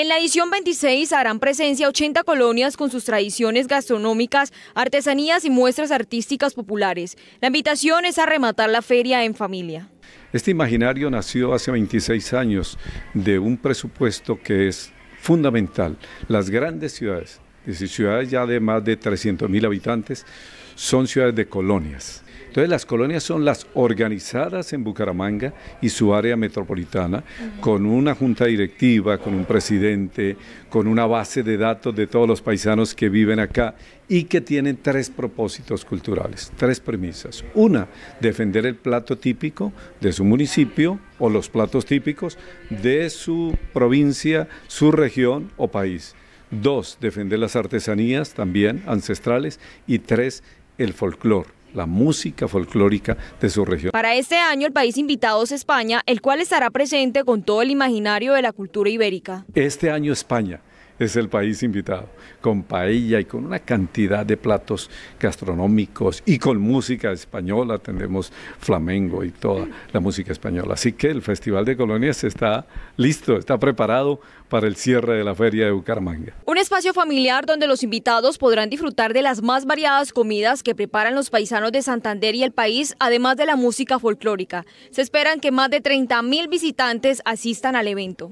En la edición 26 harán presencia 80 colonias con sus tradiciones gastronómicas, artesanías y muestras artísticas populares. La invitación es a rematar la feria en familia. Este imaginario nació hace 26 años de un presupuesto que es fundamental. Las grandes ciudades es ciudades ya de más de 300.000 habitantes, son ciudades de colonias. Entonces las colonias son las organizadas en Bucaramanga y su área metropolitana, con una junta directiva, con un presidente, con una base de datos de todos los paisanos que viven acá y que tienen tres propósitos culturales, tres premisas. Una, defender el plato típico de su municipio o los platos típicos de su provincia, su región o país. Dos, defender las artesanías también ancestrales. Y tres, el folclor, la música folclórica de su región. Para este año el país invitado es España, el cual estará presente con todo el imaginario de la cultura ibérica. Este año España es el país invitado, con paella y con una cantidad de platos gastronómicos y con música española, tenemos flamengo y toda la música española. Así que el Festival de Colonias está listo, está preparado para el cierre de la Feria de Bucaramanga. Un espacio familiar donde los invitados podrán disfrutar de las más variadas comidas que preparan los paisanos de Santander y el país, además de la música folclórica. Se esperan que más de 30 mil visitantes asistan al evento.